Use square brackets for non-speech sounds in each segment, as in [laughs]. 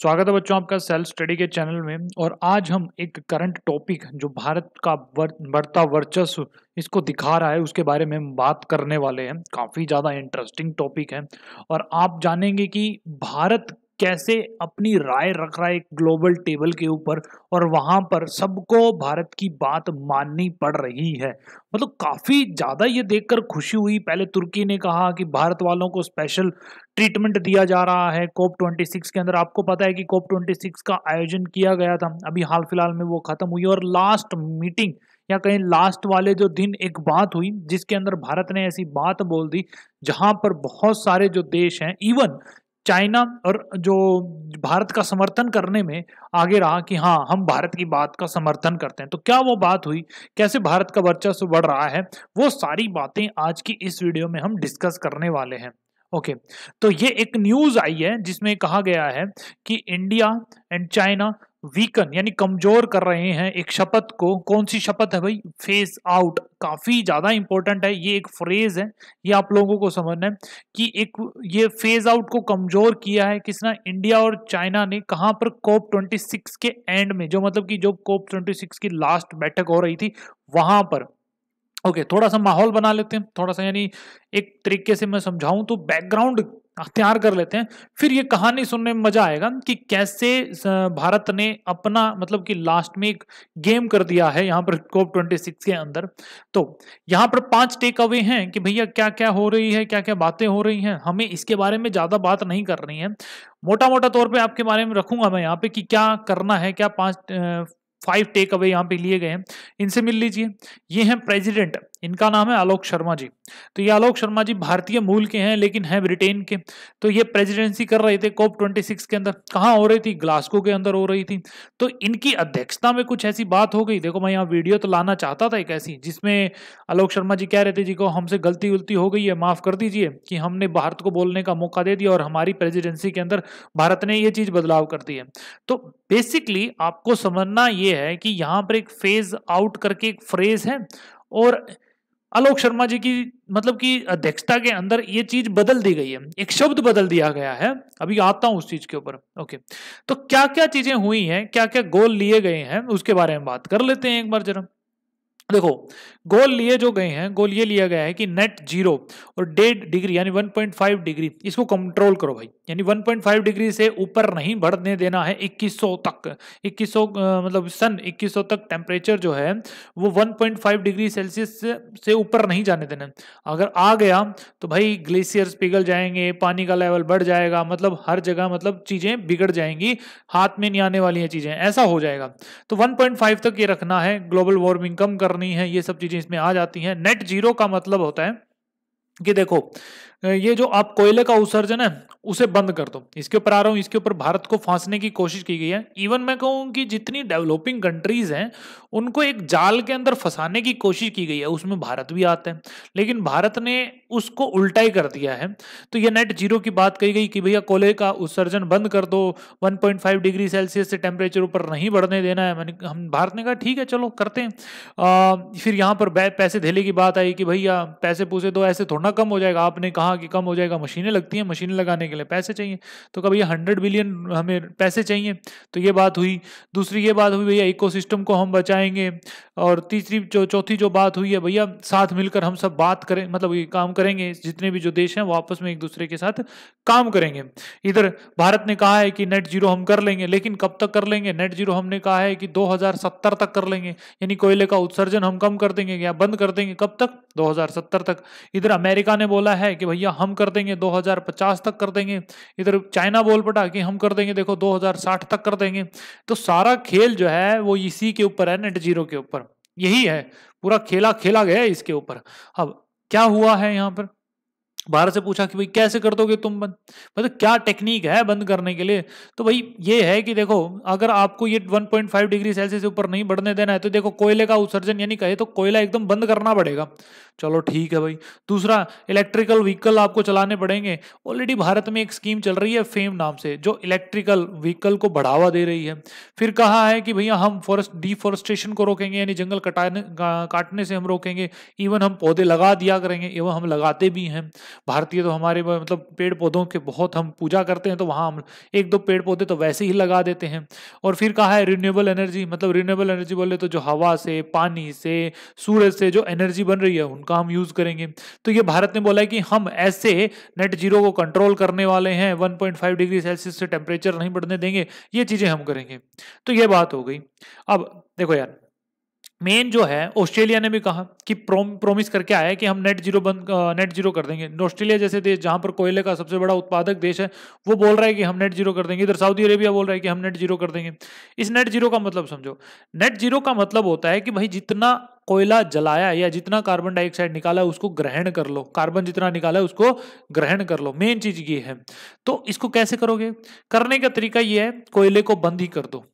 स्वागत है बच्चों आपका सेल्फ स्टडी के चैनल में और आज हम एक करंट टॉपिक जो भारत का बढ़ता वर्चस्व इसको दिखा रहा है उसके बारे में हम बात करने वाले हैं काफ़ी ज़्यादा इंटरेस्टिंग टॉपिक है और आप जानेंगे कि भारत कैसे अपनी राय रख रहा है ग्लोबल टेबल के ऊपर और वहां पर सबको भारत की बात माननी पड़ रही है मतलब काफी ज्यादा ये देखकर खुशी हुई पहले तुर्की ने कहा कि भारत वालों को स्पेशल ट्रीटमेंट दिया जा रहा है कोप 26 के अंदर आपको पता है कि कोप 26 का आयोजन किया गया था अभी हाल फिलहाल में वो खत्म हुई और लास्ट मीटिंग या कहीं लास्ट वाले जो दिन एक बात हुई जिसके अंदर भारत ने ऐसी बात बोल दी जहां पर बहुत सारे जो देश हैं इवन चाइना और जो भारत का समर्थन करने में आगे रहा कि हाँ हम भारत की बात का समर्थन करते हैं तो क्या वो बात हुई कैसे भारत का वर्चस्व बढ़ रहा है वो सारी बातें आज की इस वीडियो में हम डिस्कस करने वाले हैं ओके okay. तो ये एक न्यूज आई है जिसमें कहा गया है कि इंडिया एंड चाइना वीकन यानी कमजोर कर रहे हैं एक शपथ को कौन सी शपथ है भाई फेस आउट काफी ज्यादा इंपॉर्टेंट है ये एक फ्रेज है ये आप लोगों को समझना है कि एक ये फेज आउट को कमजोर किया है किसने इंडिया और चाइना ने कहां पर कोप 26 के एंड में जो मतलब कि जो कोप 26 की लास्ट बैठक हो रही थी वहां पर ओके okay, थोड़ा सा माहौल बना लेते हैं थोड़ा सा यानी एक तरीके से मैं समझाऊं तो बैकग्राउंड अख्तियार कर लेते हैं फिर ये कहानी सुनने में मजा आएगा कि कैसे भारत ने अपना मतलब कि लास्ट में एक गेम कर दिया है यहाँ पर कोप ट्वेंटी सिक्स के अंदर तो यहाँ पर पांच टेक अवे हैं कि भैया क्या क्या हो रही है क्या क्या बातें हो रही हैं हमें इसके बारे में ज़्यादा बात नहीं कर रही है मोटा मोटा तौर पर आपके बारे में रखूंगा मैं यहाँ पे कि क्या करना है क्या पाँच फाइव टेक अवे यहाँ पे लिए गए हैं इनसे मिल लीजिए ये हैं प्रेजिडेंट इनका नाम है आलोक शर्मा जी तो ये आलोक शर्मा जी भारतीय मूल के हैं लेकिन हैं ब्रिटेन के तो ये प्रेसिडेंसी कर रहे थे कोप 26 के अंदर कहाँ हो रही थी ग्लास्को के अंदर हो रही थी तो इनकी अध्यक्षता में कुछ ऐसी बात हो गई देखो मैं यहाँ वीडियो तो लाना चाहता था एक ऐसी जिसमें आलोक शर्मा जी कह रहे थे जी को हमसे गलती उलती हो गई है माफ़ कर दीजिए कि हमने भारत को बोलने का मौका दे दिया और हमारी प्रेजिडेंसी के अंदर भारत ने ये चीज़ बदलाव कर दी है तो बेसिकली आपको समझना ये है कि यहाँ पर एक फेज़ आउट करके एक फ्रेज़ है और आलोक शर्मा जी की मतलब कि अध्यक्षता के अंदर ये चीज बदल दी गई है एक शब्द बदल दिया गया है अभी आता हूं उस चीज के ऊपर ओके तो क्या क्या चीजें हुई हैं क्या क्या गोल लिए गए हैं उसके बारे में बात कर लेते हैं एक बार जरा देखो गोल लिए जो गए हैं गोल ये लिया गया है कि नेट जीरो और डेढ़ डिग्री यानी 1.5 डिग्री इसको कंट्रोल करो भाई यानी 1.5 डिग्री से ऊपर नहीं बढ़ने देना है 2100 तक 2100 मतलब सन 2100 तक टेम्परेचर जो है वो 1.5 डिग्री सेल्सियस से ऊपर नहीं जाने देना अगर आ गया तो भाई ग्लेशियर्स पिघल जाएंगे पानी का लेवल बढ़ जाएगा मतलब हर जगह मतलब चीज़ें बिगड़ जाएंगी हाथ में नहीं आने वाली हैं चीज़ें ऐसा हो जाएगा तो वन तक ये रखना है ग्लोबल वार्मिंग कम करना करनी है ये सब चीज़ें इसमें आ जाती हैं नेट जीरो का मतलब होता है कि देखो ये जो आप कोयले का उत्सर्जन है उसे बंद कर दो इसके ऊपर आ रहा हूँ इसके ऊपर भारत को फांसने की कोशिश की गई है इवन मैं कहूँ कि जितनी डेवलपिंग कंट्रीज हैं उनको एक जाल के अंदर फंसाने की कोशिश की गई है उसमें भारत भी आता है लेकिन भारत ने उसको उल्टा ही कर दिया है तो ये नेट जीरो की बात कही गई कि भैया कोयले का उत्सर्जन बंद कर दो वन डिग्री सेल्सियस से टेम्परेचर ऊपर नहीं बढ़ने देना है मैंने हम भारत ने कहा ठीक है चलो करते हैं फिर यहाँ पर पैसे धेले की बात आई कि भैया पैसे पूसे तो ऐसे थोड़ा कम हो जाएगा आपने कहा कहा कि कम हो जाएगा मशीनें लगती हैं मशीनें लगाने के लिए पैसे चाहिए तो कभी हंड्रेड बिलियन हमें पैसे चाहिए तो ये बात हुई दूसरी ये बात हुई भैया इकोसिस्टम को हम बचाएंगे और तीसरी जो चौथी जो बात हुई है भैया साथ मिलकर हम सब बात करें मतलब ये काम करेंगे जितने भी जो देश हैं वो आपस में एक दूसरे के साथ काम करेंगे इधर भारत ने कहा है कि नेट जीरो हम कर लेंगे लेकिन कब तक कर लेंगे नेट जीरो हमने कहा है कि दो तक कर लेंगे यानी कोयले का उत्सर्जन हम कम कर देंगे या बंद कर देंगे कब तक 2070 तक इधर अमेरिका ने बोला है कि भैया हम कर देंगे 2050 तक कर देंगे इधर चाइना बोल पटा कि हम कर देंगे देखो 2060 तक कर देंगे तो सारा खेल जो है वो इसी के ऊपर है नेट जीरो के ऊपर यही है पूरा खेला खेला गया इसके ऊपर अब क्या हुआ है यहाँ पर बाहर से पूछा कि भाई कैसे कर दोगे तुम बंद मतलब क्या टेक्निक है बंद करने के लिए तो भाई ये है कि देखो अगर आपको ये 1.5 डिग्री सेल्सियस ऊपर नहीं बढ़ने देना है तो देखो कोयले का उत्सर्जन यानी कहे तो कोयला एकदम बंद करना पड़ेगा चलो ठीक है भाई दूसरा इलेक्ट्रिकल व्हीकल आपको चलाने पड़ेंगे ऑलरेडी भारत में एक स्कीम चल रही है फेम नाम से जो इलेक्ट्रिकल व्हीकल को बढ़ावा दे रही है फिर कहा है कि भैया हम फॉरेस्ट डिफॉरेस्टेशन को रोकेंगे यानी जंगल कटाने काटने से हम रोकेंगे इवन हम पौधे लगा दिया करेंगे एवं हम लगाते भी हैं भारतीय तो हमारे मतलब पेड़ पौधों के बहुत हम पूजा करते हैं तो वहाँ हम एक दो पेड़ पौधे तो वैसे ही लगा देते हैं और फिर कहा है रिन्यूएबल एनर्जी मतलब रिन्यूएबल एनर्जी बोले तो जो हवा से पानी से सूरज से जो एनर्जी बन रही है उनका हम यूज़ करेंगे तो ये भारत ने बोला है कि हम ऐसे नेट जीरो को कंट्रोल करने वाले हैं वन डिग्री सेल्सियस से टेम्परेचर नहीं बढ़ने देंगे ये चीज़ें हम करेंगे तो ये बात हो गई अब देखो यार मेन जो है ऑस्ट्रेलिया ने भी कहा कि प्रोम प्रोमिस करके आया है कि हम नेट जीरो बंद नेट जीरो कर देंगे ऑस्ट्रेलिया जैसे देश जहां पर कोयले का सबसे बड़ा उत्पादक देश है वो बोल रहा है कि हम नेट जीरो कर देंगे इधर सऊदी अरेबिया बोल रहा है कि हम नेट जीरो कर देंगे इस नेट जीरो का मतलब समझो नेट जीरो का मतलब होता है कि भाई जितना कोयला जलाया या जितना कार्बन डाइऑक्साइड निकाला उसको ग्रहण कर लो कार्बन जितना निकाला उसको ग्रहण कर लो मेन चीज ये है तो इसको कैसे करोगे करने का तरीका ये है कोयले को बंद ही कर दो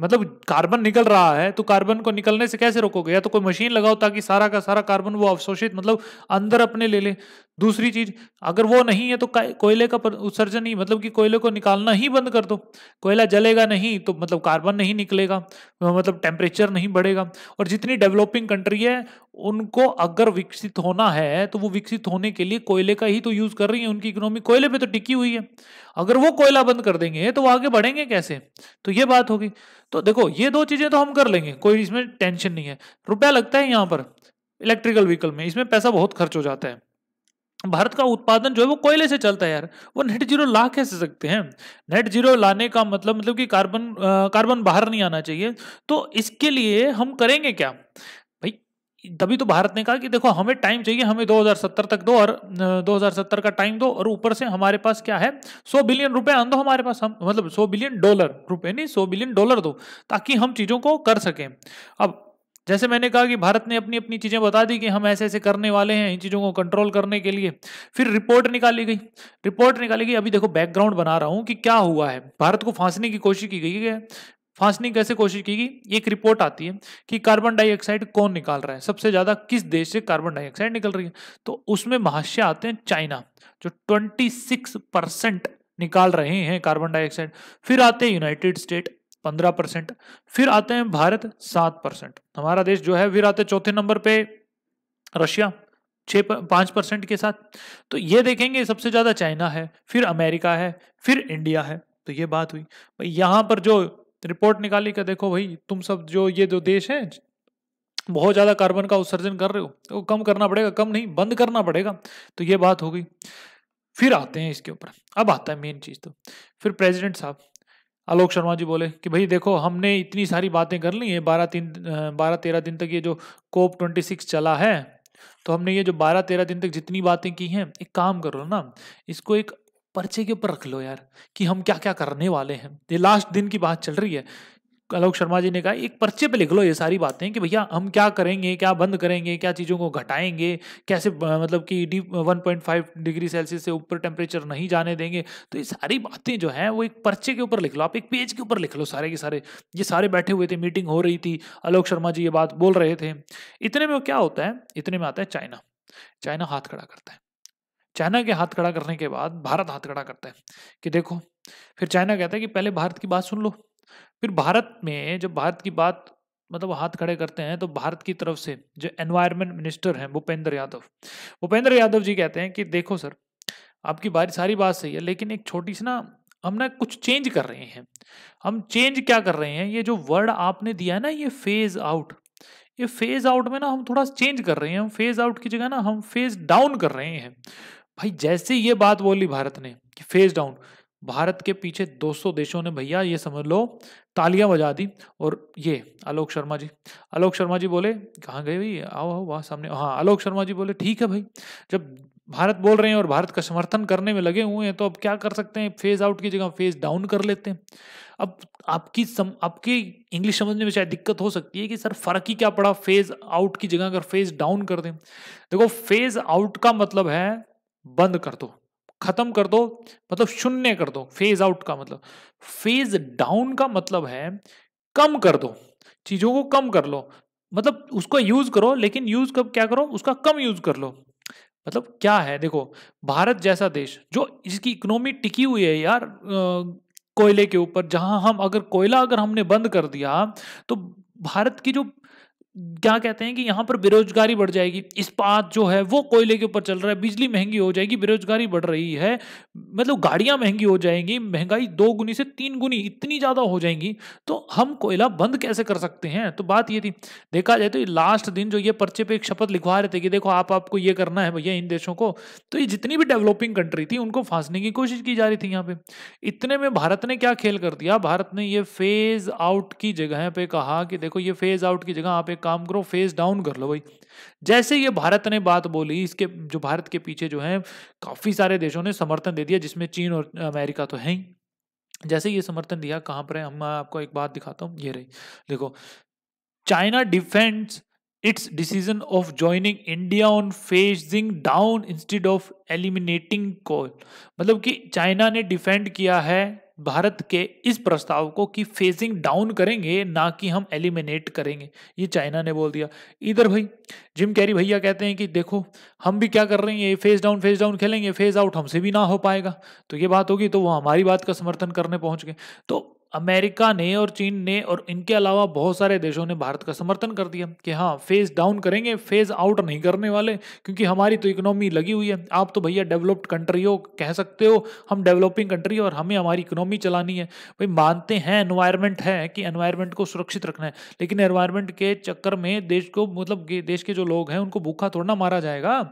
मतलब कार्बन निकल रहा है तो कार्बन को निकलने से कैसे रोकोगे या तो कोई मशीन लगाओ ताकि सारा का सारा कार्बन वो अवशोषित मतलब अंदर अपने ले ले दूसरी चीज अगर वो नहीं है तो कोयले का उत्सर्जन ही मतलब कि कोयले को निकालना ही बंद कर दो कोयला जलेगा नहीं तो मतलब कार्बन नहीं निकलेगा मतलब टेम्परेचर नहीं बढ़ेगा और जितनी डेवलपिंग कंट्री है उनको अगर विकसित होना है तो वो विकसित होने के लिए कोयले का ही तो यूज़ कर रही है उनकी इकोनॉमी कोयले पर तो टिकी हुई है अगर वो कोयला बंद कर देंगे तो वो आगे बढ़ेंगे कैसे तो ये बात होगी तो देखो ये दो चीज़ें तो हम कर लेंगे कोई इसमें टेंशन नहीं है रुपया लगता है यहाँ पर इलेक्ट्रिकल व्हीकल में इसमें पैसा बहुत खर्च हो जाता है भारत का उत्पादन जो है वो कोयले से चलता है यार वो नेट जीरो ला कैसे सकते हैं नेट जीरो लाने का मतलब मतलब कि कार्बन आ, कार्बन बाहर नहीं आना चाहिए तो इसके लिए हम करेंगे क्या तभी तो भारत ने कहा कि देखो हमें टाइम चाहिए हमें 2070 तक दो और 2070 का टाइम दो और ऊपर से हमारे पास क्या है 100 बिलियन रुपए आन दो हमारे पास हम मतलब 100 बिलियन डॉलर रुपए नहीं 100 बिलियन डॉलर दो ताकि हम चीज़ों को कर सकें अब जैसे मैंने कहा कि भारत ने अपनी अपनी चीज़ें बता दी कि हम ऐसे ऐसे करने वाले हैं इन चीज़ों को कंट्रोल करने के लिए फिर रिपोर्ट निकाली गई रिपोर्ट निकाली गई अभी देखो बैकग्राउंड बना रहा हूं कि क्या हुआ है भारत को फांसने की कोशिश की गई है फास्टनिंग कैसे कोशिश की गई एक रिपोर्ट आती है कि कार्बन डाइऑक्साइड कौन निकाल रहा है सबसे ज़्यादा किस देश से कार्बन डाइऑक्साइड निकल रही है तो उसमें महाशय आते हैं चाइना जो 26 परसेंट निकाल रहे हैं कार्बन डाइऑक्साइड फिर आते हैं यूनाइटेड स्टेट पंद्रह परसेंट फिर आते हैं भारत सात परसेंट हमारा देश जो है फिर आते चौथे नंबर पे रशिया छः पाँच परसेंट के साथ तो ये देखेंगे सबसे ज़्यादा चाइना है फिर अमेरिका है फिर इंडिया है तो ये बात हुई भाई यहाँ पर जो रिपोर्ट निकाली कि देखो भाई तुम सब जो ये जो देश है बहुत ज़्यादा कार्बन का उत्सर्जन कर रहे हो तो कम करना पड़ेगा कम नहीं बंद करना पड़ेगा तो ये बात हो गई फिर आते हैं इसके ऊपर अब आता है मेन चीज़ तो फिर प्रेसिडेंट साहब आलोक शर्मा जी बोले कि भाई देखो हमने इतनी सारी बातें कर ली हैं बारह तीन बारह तेरह दिन तक ये जो कोप ट्वेंटी सिक्स चला है तो हमने ये जो बारह तेरह दिन तक जितनी बातें की हैं एक काम करो ना इसको एक पर्चे के ऊपर रख लो यार कि हम क्या क्या करने वाले हैं ये लास्ट दिन की बात चल रही है आलोक शर्मा जी ने कहा एक पर्चे पे लिख लो ये सारी बातें कि भैया हम क्या करेंगे क्या बंद करेंगे क्या चीज़ों को घटाएंगे कैसे मतलब कि डी फाइव डिग्री सेल्सियस से ऊपर टेम्परेचर नहीं जाने देंगे तो ये सारी बातें जो हैं वो एक पर्चे के ऊपर लिख लो आप एक पेज के ऊपर लिख लो सारे के सारे ये सारे बैठे हुए थे मीटिंग हो रही थी आलोक शर्मा जी ये बात बोल रहे थे इतने में क्या होता है इतने में आता है चाइना चाइना हाथ खड़ा करता है चाइना के हाथ खड़ा करने के बाद भारत हाथ खड़ा करता है कि देखो फिर चाइना कहता है कि पहले भारत की बात सुन लो फिर भारत में जब भारत की बात मतलब हाथ खड़े करते हैं तो भारत की तरफ से जो एनवायरमेंट मिनिस्टर हैं भूपेंद्र यादव भूपेंद्र यादव जी कहते हैं कि देखो सर आपकी बारी सारी बात सही है लेकिन एक छोटी सी ना हम ना कुछ चेंज कर रहे हैं हम चेंज क्या कर रहे हैं ये जो वर्ड आपने दिया है ना ये फेज आउट ये फेज आउट में ना हम थोड़ा चेंज कर रहे हैं हम फेज आउट की जगह ना हम फेज डाउन कर रहे हैं भाई जैसे ये बात बोली भारत ने कि फेस डाउन भारत के पीछे 200 देशों ने भैया ये समझ लो तालियां बजा दी और ये आलोक शर्मा जी आलोक शर्मा जी बोले कहाँ गए भाई आओ आओ वहाँ सामने हाँ आलोक शर्मा जी बोले ठीक है भाई जब भारत बोल रहे हैं और भारत का समर्थन करने में लगे हुए हैं तो अब क्या कर सकते हैं फेज आउट की जगह फेज डाउन कर लेते हैं अब आपकी सम आपकी इंग्लिश समझने में शायद दिक्कत हो सकती है कि सर फर्क ही क्या पड़ा फेज आउट की जगह अगर फेज डाउन कर दें देखो फेज आउट का मतलब है बंद कर दो खत्म कर दो मतलब शून्य कर दो फेज आउट का मतलब फेज डाउन का मतलब है कम कर दो चीजों को कम कर लो मतलब उसको यूज करो लेकिन यूज कब क्या करो उसका कम यूज कर लो मतलब क्या है देखो भारत जैसा देश जो इसकी इकोनॉमी टिकी हुई है यार कोयले के ऊपर जहां हम अगर कोयला अगर हमने बंद कर दिया तो भारत की जो क्या कहते हैं कि यहाँ पर बेरोजगारी बढ़ जाएगी इस्पात जो है वो कोयले के ऊपर चल रहा है बिजली महंगी हो जाएगी बेरोजगारी बढ़ रही है मतलब गाड़ियां महंगी हो जाएंगी महंगाई दो गुनी से तीन गुनी इतनी ज़्यादा हो जाएंगी तो हम कोयला बंद कैसे कर सकते हैं तो बात ये थी देखा जाए तो ये लास्ट दिन जो ये पर्चे पे एक शपथ लिखवा रहे थे कि देखो आप आपको ये करना है भैया इन देशों को तो ये जितनी भी डेवलपिंग कंट्री थी उनको फांसने की कोशिश की जा रही थी यहाँ पे इतने में भारत ने क्या खेल कर दिया भारत ने ये फेज आउट की जगह पे कहा कि देखो ये फेज आउट की जगह आप एक काम करो फेस डाउन कर लो भाई जैसे ये भारत ने बात बोली इसके जो भारत के पीछे जो है काफ़ी सारे देशों ने समर्थन दे दिया जिसमें चीन और अमेरिका तो है ही जैसे ये समर्थन दिया कहां पर है हम आपको एक बात दिखाता हूँ ये रही देखो China defends its decision of joining India on phasing down instead of eliminating coal मतलब कि चाइना ने डिफेंड किया है भारत के इस प्रस्ताव को कि फेजिंग डाउन करेंगे ना कि हम एलिमिनेट करेंगे ये चाइना ने बोल दिया इधर भाई जिम कैरी भैया कहते हैं कि देखो हम भी क्या कर रहे हैं ये फेज डाउन फेज डाउन खेलेंगे फेज आउट हमसे भी ना हो पाएगा तो ये बात होगी तो वो हमारी बात का समर्थन करने पहुंच गए तो अमेरिका ने और चीन ने और इनके अलावा बहुत सारे देशों ने भारत का समर्थन कर दिया कि हाँ फेज डाउन करेंगे फेज आउट नहीं करने वाले क्योंकि हमारी तो इकोनॉमी लगी हुई है आप तो भैया डेवलप्ड कंट्री हो कह सकते हो हम डेवलपिंग कंट्री और हमें हमारी इकोनॉमी चलानी है भाई मानते हैं एनवायरमेंट है कि एनवायरमेंट को सुरक्षित रखना है लेकिन एनवायरमेंट के चक्कर में देश को मतलब देश के जो लोग हैं उनको भूखा थोड़ा मारा जाएगा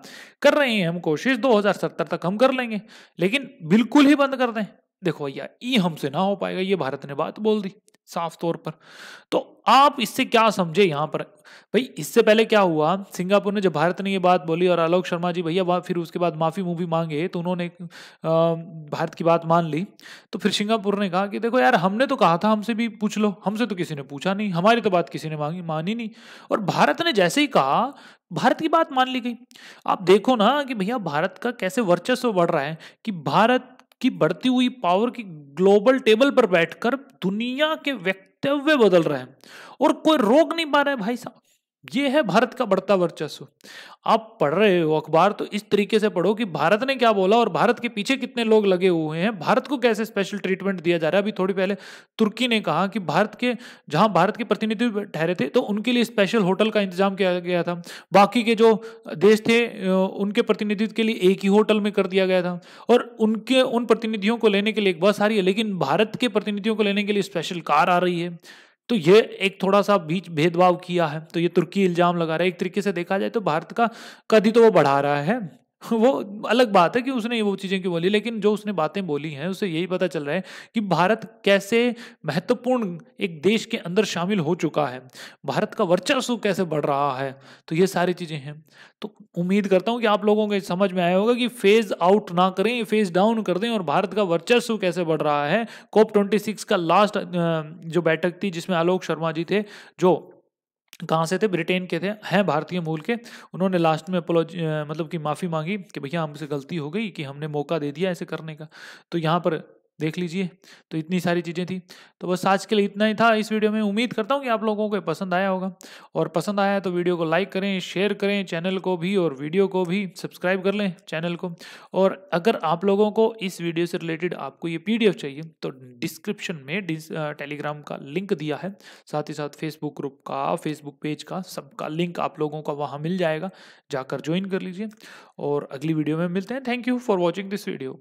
कर रहे हैं हम कोशिश दो तक हम कर लेंगे लेकिन बिल्कुल ही बंद कर दें देखो भैया ये हमसे ना हो पाएगा ये भारत ने बात बोल दी साफ तौर पर तो आप इससे क्या समझे यहाँ पर भाई इससे पहले क्या हुआ सिंगापुर ने जब भारत ने ये बात बोली और आलोक शर्मा जी भैया फिर उसके बाद माफ़ी मूवी मांगे तो उन्होंने भारत की बात मान ली तो फिर सिंगापुर ने कहा कि देखो यार हमने तो कहा था हमसे भी पूछ लो हमसे तो किसी ने पूछा नहीं हमारी तो बात किसी ने मांगी मानी नहीं और भारत ने जैसे ही कहा भारत की बात मान ली गई आप देखो ना कि भैया भारत का कैसे वर्चस्व बढ़ रहा है कि भारत कि बढ़ती हुई पावर की ग्लोबल टेबल पर बैठकर दुनिया के व्यक्तव्य बदल रहे हैं और कोई रोक नहीं पा रहा है भाई साहब ये है भारत का बढ़ता वर्चस्व आप पढ़ रहे हो अखबार तो इस तरीके से पढ़ो कि भारत ने क्या बोला और भारत के पीछे कितने लोग लगे हुए हैं भारत को कैसे स्पेशल ट्रीटमेंट दिया जा रहा है अभी थोड़ी पहले तुर्की ने कहा कि भारत के जहां भारत के प्रतिनिधि ठहरे थे तो उनके लिए स्पेशल होटल का इंतजाम किया गया था बाकी के जो देश थे उनके प्रतिनिधित्व के लिए एक ही होटल में कर दिया गया था और उनके उन प्रतिनिधियों को लेने के लिए एक बस आ रही है लेकिन भारत के प्रतिनिधियों को लेने के लिए स्पेशल कार आ रही है तो ये एक थोड़ा सा बीच भेदभाव किया है तो ये तुर्की इल्ज़ाम लगा रहा है एक तरीके से देखा जाए तो भारत का कदी तो वो बढ़ा रहा है [laughs] वो अलग बात है कि उसने वो चीज़ें क्यों बोली लेकिन जो उसने बातें बोली हैं उससे यही पता चल रहा है कि भारत कैसे महत्वपूर्ण एक देश के अंदर शामिल हो चुका है भारत का वर्चस्व कैसे बढ़ रहा है तो ये सारी चीज़ें हैं तो उम्मीद करता हूँ कि आप लोगों को समझ में आया होगा कि फेज़ आउट ना करें फेज़ डाउन कर दें और भारत का वर्चस्व कैसे बढ़ रहा है कोप ट्वेंटी का लास्ट जो बैठक थी जिसमें आलोक शर्मा जी थे जो कहाँ से थे ब्रिटेन के थे हैं भारतीय मूल के उन्होंने लास्ट में मतलब कि माफ़ी मांगी कि भैया हमसे गलती हो गई कि हमने मौका दे दिया ऐसे करने का तो यहाँ पर देख लीजिए तो इतनी सारी चीज़ें थी तो बस आज के लिए इतना ही था इस वीडियो में उम्मीद करता हूँ कि आप लोगों को पसंद आया होगा और पसंद आया है तो वीडियो को लाइक करें शेयर करें चैनल को भी और वीडियो को भी सब्सक्राइब कर लें चैनल को और अगर आप लोगों को इस वीडियो से रिलेटेड आपको ये पी चाहिए तो डिस्क्रिप्शन में टेलीग्राम का लिंक दिया है साथ ही साथ फेसबुक ग्रुप का फेसबुक पेज का सबका लिंक आप लोगों का वहाँ मिल जाएगा जाकर ज्वाइन कर लीजिए और अगली वीडियो में मिलते हैं thank you for watching this video